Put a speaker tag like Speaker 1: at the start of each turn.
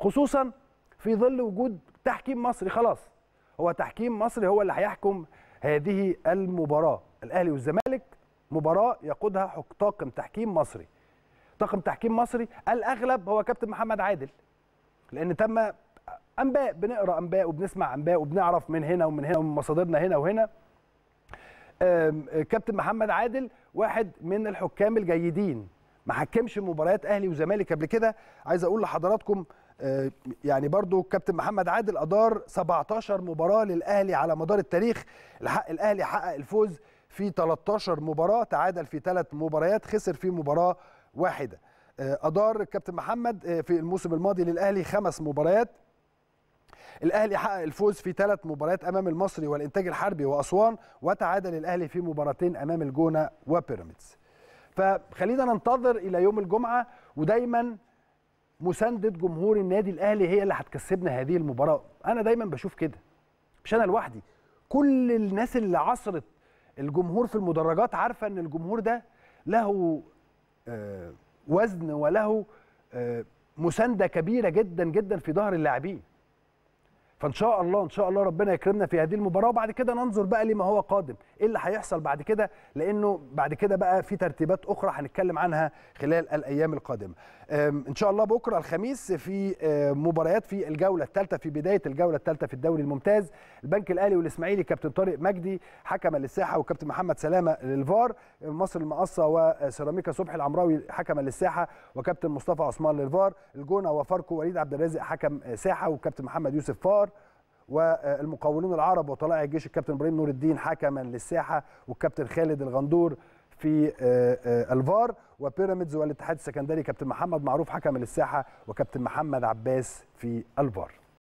Speaker 1: خصوصا في ظل وجود تحكيم مصري خلاص هو تحكيم مصري هو اللي هيحكم هذه المباراه الاهلي والزمالك مباراه يقودها طاقم تحكيم مصري طاقم تحكيم مصري الاغلب هو كابتن محمد عادل لان تم انباء بنقرا انباء وبنسمع انباء وبنعرف من هنا ومن هنا ومن مصادرنا هنا وهنا كابتن محمد عادل واحد من الحكام الجيدين ما حكمش مباريات اهلي وزمالك قبل كده عايز اقول لحضراتكم آه، يعني برضو كابتن محمد عادل ادار 17 مباراه للاهلي على مدار التاريخ الحق الاهلي حقق الفوز في 13 مباراه تعادل في ثلاث مباريات خسر في مباراه واحده آه، ادار الكابتن محمد آه، في الموسم الماضي للاهلي خمس مباريات الاهلي حقق الفوز في ثلاث مباريات امام المصري والانتاج الحربي واسوان وتعادل الاهلي في مباراتين امام الجونه وبيراميدز فخلينا ننتظر الى يوم الجمعه ودايما مسانده جمهور النادي الاهلي هي اللي هتكسبنا هذه المباراه انا دايما بشوف كده مش انا لوحدي كل الناس اللي عصرت الجمهور في المدرجات عارفه ان الجمهور ده له آه، وزن وله آه، مسانده كبيره جدا جدا في ظهر اللاعبين فان شاء الله ان شاء الله ربنا يكرمنا في هذه المباراه وبعد كده ننظر بقى لما هو قادم ايه اللي هيحصل بعد كده لانه بعد كده بقى في ترتيبات اخرى هنتكلم عنها خلال الايام القادمه ان شاء الله بكره الخميس في مباريات في الجوله الثالثه في بدايه الجوله الثالثه في الدوري الممتاز البنك الاهلي والاسماعيلي كابتن طارق مجدي حكم للساحه وكابتن محمد سلامه للفار مصر المقصه وسيراميكا صبحي العمراوي حكم للساحه وكابتن مصطفى عثمان للفار الجونه وفاركو وليد عبد الرازق حكم ساحه وكابتن محمد يوسف فار والمقاولون العرب وطلائع الجيش الكابتن ابراهيم نور الدين حكما للساحه والكابتن خالد الغندور في آه، آه، الفار وبيراميدز والاتحاد السكندري كابتن محمد معروف حكم للساحه وكابتن محمد عباس في الفار